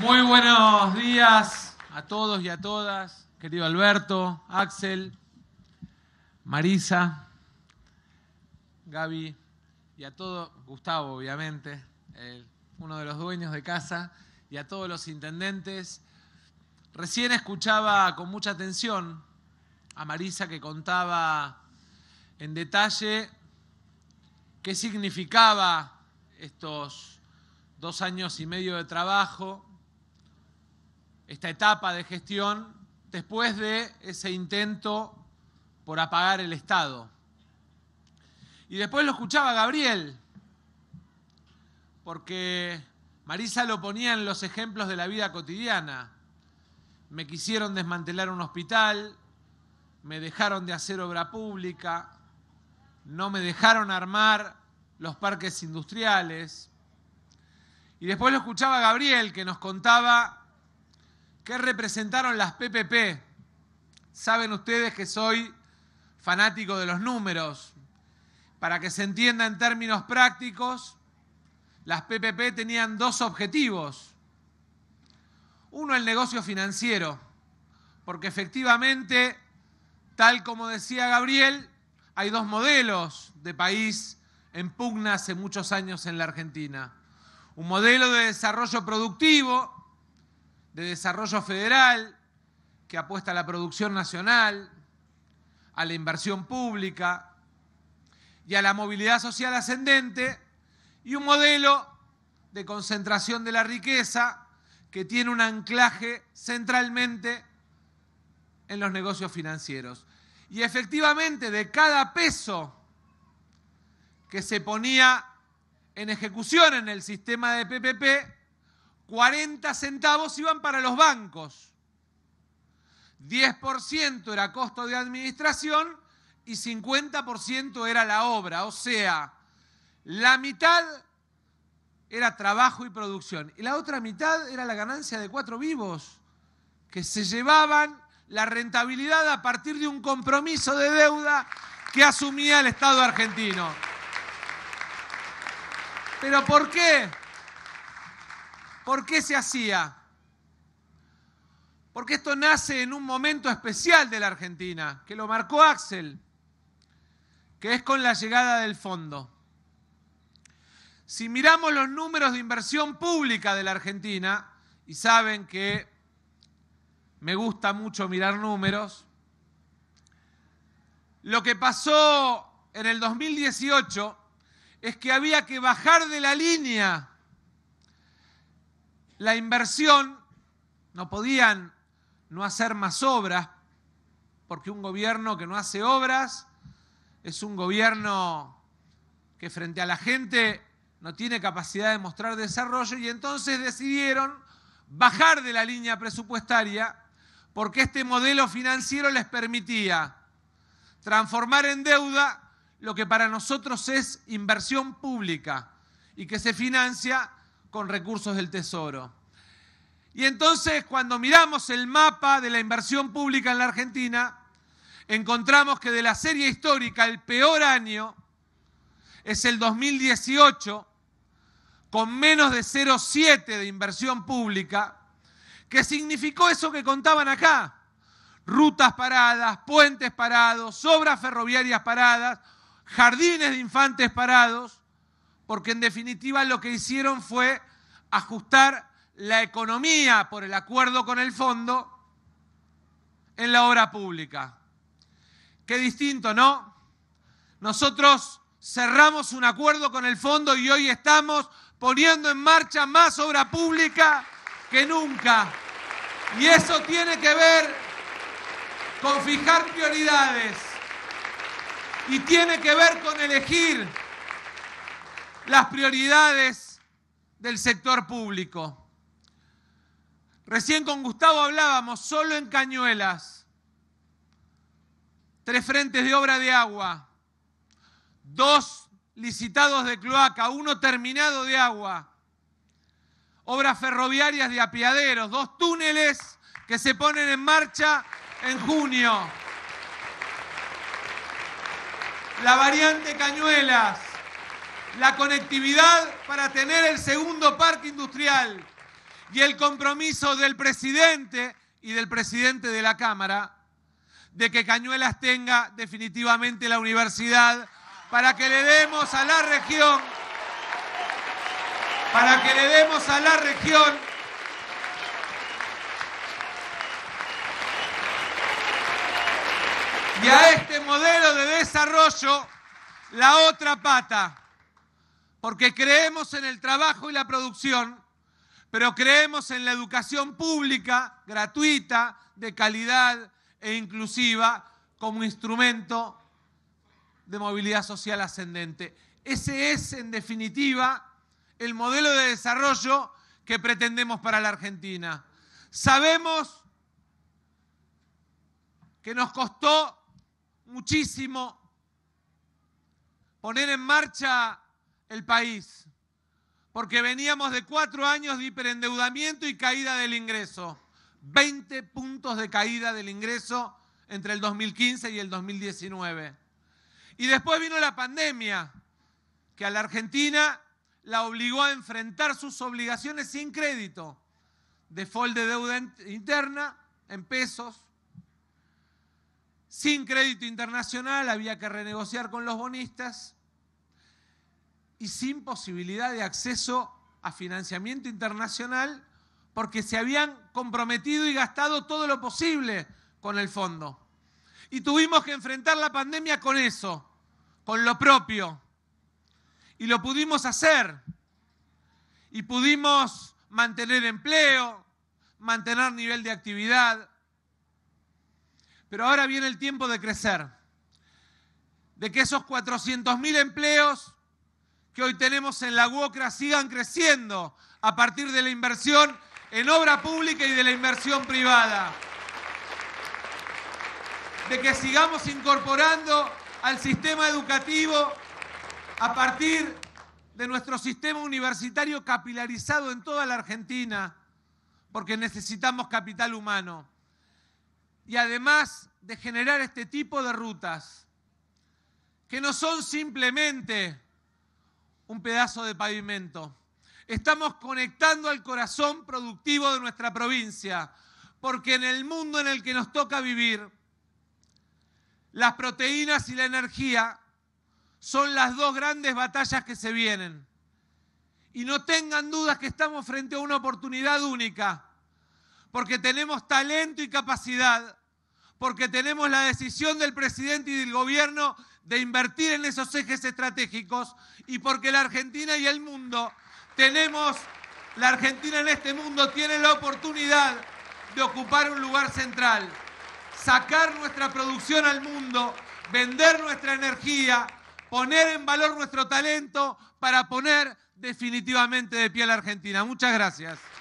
Muy buenos días a todos y a todas, querido Alberto, Axel, Marisa, Gaby y a todo, Gustavo obviamente, uno de los dueños de casa, y a todos los intendentes. Recién escuchaba con mucha atención a Marisa que contaba en detalle qué significaba estos dos años y medio de trabajo esta etapa de gestión después de ese intento por apagar el Estado. Y después lo escuchaba Gabriel, porque Marisa lo ponía en los ejemplos de la vida cotidiana. Me quisieron desmantelar un hospital, me dejaron de hacer obra pública, no me dejaron armar los parques industriales. Y después lo escuchaba Gabriel, que nos contaba ¿Qué representaron las PPP? Saben ustedes que soy fanático de los números. Para que se entienda en términos prácticos, las PPP tenían dos objetivos. Uno, el negocio financiero, porque efectivamente, tal como decía Gabriel, hay dos modelos de país en pugna hace muchos años en la Argentina. Un modelo de desarrollo productivo, de desarrollo federal que apuesta a la producción nacional, a la inversión pública y a la movilidad social ascendente y un modelo de concentración de la riqueza que tiene un anclaje centralmente en los negocios financieros. Y efectivamente, de cada peso que se ponía en ejecución en el sistema de PPP, 40 centavos iban para los bancos, 10% era costo de administración y 50% era la obra, o sea, la mitad era trabajo y producción y la otra mitad era la ganancia de cuatro vivos que se llevaban la rentabilidad a partir de un compromiso de deuda que asumía el Estado argentino. ¿Pero por qué? ¿Por qué se hacía? Porque esto nace en un momento especial de la Argentina, que lo marcó Axel, que es con la llegada del fondo. Si miramos los números de inversión pública de la Argentina, y saben que me gusta mucho mirar números, lo que pasó en el 2018 es que había que bajar de la línea la inversión, no podían no hacer más obras, porque un gobierno que no hace obras es un gobierno que frente a la gente no tiene capacidad de mostrar desarrollo y entonces decidieron bajar de la línea presupuestaria porque este modelo financiero les permitía transformar en deuda lo que para nosotros es inversión pública y que se financia con recursos del Tesoro. Y entonces cuando miramos el mapa de la inversión pública en la Argentina, encontramos que de la serie histórica el peor año es el 2018, con menos de 0,7 de inversión pública, que significó eso que contaban acá, rutas paradas, puentes parados, obras ferroviarias paradas, jardines de infantes parados, porque en definitiva lo que hicieron fue ajustar la economía por el acuerdo con el fondo en la obra pública. Qué distinto, ¿no? Nosotros cerramos un acuerdo con el fondo y hoy estamos poniendo en marcha más obra pública que nunca. Y eso tiene que ver con fijar prioridades y tiene que ver con elegir las prioridades del sector público. Recién con Gustavo hablábamos, solo en Cañuelas, tres frentes de obra de agua, dos licitados de cloaca, uno terminado de agua, obras ferroviarias de apiaderos, dos túneles que se ponen en marcha en junio. La variante Cañuelas, la conectividad para tener el segundo parque industrial y el compromiso del presidente y del presidente de la Cámara de que Cañuelas tenga definitivamente la universidad para que le demos a la región para que le demos a la región y a este modelo de desarrollo la otra pata porque creemos en el trabajo y la producción, pero creemos en la educación pública, gratuita, de calidad e inclusiva, como instrumento de movilidad social ascendente. Ese es, en definitiva, el modelo de desarrollo que pretendemos para la Argentina. Sabemos que nos costó muchísimo poner en marcha el país, porque veníamos de cuatro años de hiperendeudamiento y caída del ingreso. 20 puntos de caída del ingreso entre el 2015 y el 2019. Y después vino la pandemia, que a la Argentina la obligó a enfrentar sus obligaciones sin crédito, default de deuda interna en pesos, sin crédito internacional, había que renegociar con los bonistas y sin posibilidad de acceso a financiamiento internacional porque se habían comprometido y gastado todo lo posible con el fondo. Y tuvimos que enfrentar la pandemia con eso, con lo propio. Y lo pudimos hacer. Y pudimos mantener empleo, mantener nivel de actividad. Pero ahora viene el tiempo de crecer, de que esos 400.000 empleos que hoy tenemos en la UOCRA sigan creciendo a partir de la inversión en obra pública y de la inversión privada. De que sigamos incorporando al sistema educativo a partir de nuestro sistema universitario capilarizado en toda la Argentina, porque necesitamos capital humano. Y además de generar este tipo de rutas, que no son simplemente un pedazo de pavimento. Estamos conectando al corazón productivo de nuestra provincia, porque en el mundo en el que nos toca vivir, las proteínas y la energía son las dos grandes batallas que se vienen. Y no tengan dudas que estamos frente a una oportunidad única, porque tenemos talento y capacidad, porque tenemos la decisión del presidente y del gobierno de invertir en esos ejes estratégicos y porque la Argentina y el mundo tenemos, la Argentina en este mundo tiene la oportunidad de ocupar un lugar central, sacar nuestra producción al mundo, vender nuestra energía, poner en valor nuestro talento para poner definitivamente de pie a la Argentina. Muchas gracias.